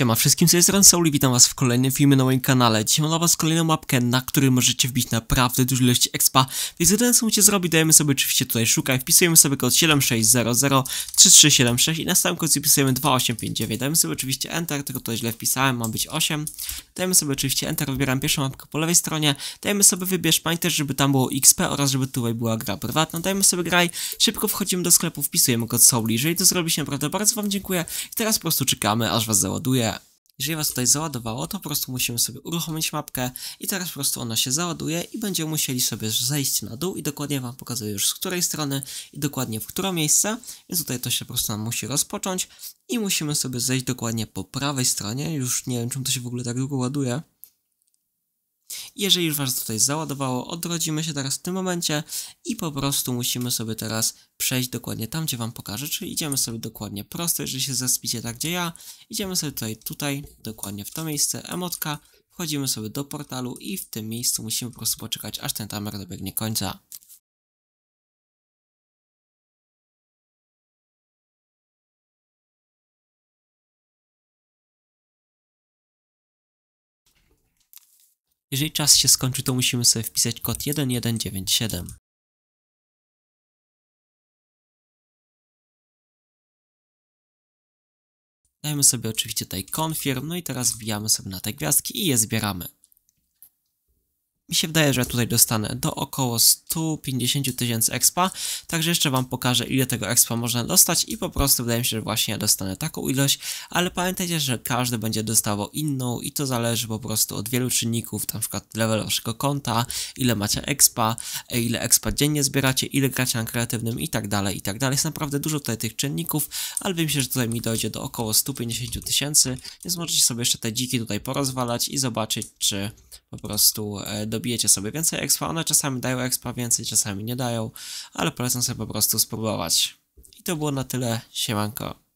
Siema wszystkim, z jest strony i witam was w kolejnym filmie na moim kanale. Dzisiaj mam dla was kolejną mapkę, na której możecie wbić naprawdę dużą ilość expa. Więc jedyne co musicie zrobić, dajemy sobie oczywiście tutaj szukaj, wpisujemy sobie kod 76003376 i na samym końcu wpisujemy 2859. Dajemy sobie oczywiście enter, tylko to źle wpisałem, ma być 8. Dajemy sobie oczywiście enter, wybieram pierwszą mapkę po lewej stronie. Dajemy sobie wybierz też, żeby tam było XP oraz żeby tutaj była gra prywatna. Dajemy sobie graj, szybko wchodzimy do sklepu, wpisujemy kod Saul. Jeżeli to zrobi się naprawdę bardzo wam dziękuję i teraz po prostu czekamy aż was załaduje jeżeli was tutaj załadowało, to po prostu musimy sobie uruchomić mapkę i teraz po prostu ona się załaduje i będziemy musieli sobie zejść na dół i dokładnie wam pokazuję już z której strony i dokładnie w które miejsce, więc tutaj to się po prostu nam musi rozpocząć i musimy sobie zejść dokładnie po prawej stronie, już nie wiem czym to się w ogóle tak długo ładuje, jeżeli już Was tutaj załadowało, odrodzimy się teraz w tym momencie i po prostu musimy sobie teraz przejść dokładnie tam, gdzie Wam pokażę, czyli idziemy sobie dokładnie prosto, jeżeli się zaspicie tak, gdzie ja, idziemy sobie tutaj, tutaj, dokładnie w to miejsce, emotka, wchodzimy sobie do portalu i w tym miejscu musimy po prostu poczekać, aż ten timer dobiegnie końca. Jeżeli czas się skończy, to musimy sobie wpisać kod 1197. Dajemy sobie oczywiście tutaj confirm, no i teraz wbijamy sobie na te gwiazdki i je zbieramy mi się wydaje, że tutaj dostanę do około 150 tysięcy expa, także jeszcze Wam pokażę ile tego expa można dostać i po prostu wydaje mi się, że właśnie ja dostanę taką ilość, ale pamiętajcie, że każdy będzie dostawał inną i to zależy po prostu od wielu czynników, na przykład level Waszego konta, ile macie expa, ile expa dziennie zbieracie, ile gracie na kreatywnym i tak dalej, i tak dalej. Jest naprawdę dużo tutaj tych czynników, ale wydaje mi się, że tutaj mi dojdzie do około 150 tysięcy, więc możecie sobie jeszcze te dziki tutaj porozwalać i zobaczyć, czy po prostu do e, dobijecie sobie więcej expa, one czasami dają expa więcej, czasami nie dają, ale polecam sobie po prostu spróbować. I to było na tyle, siemanko.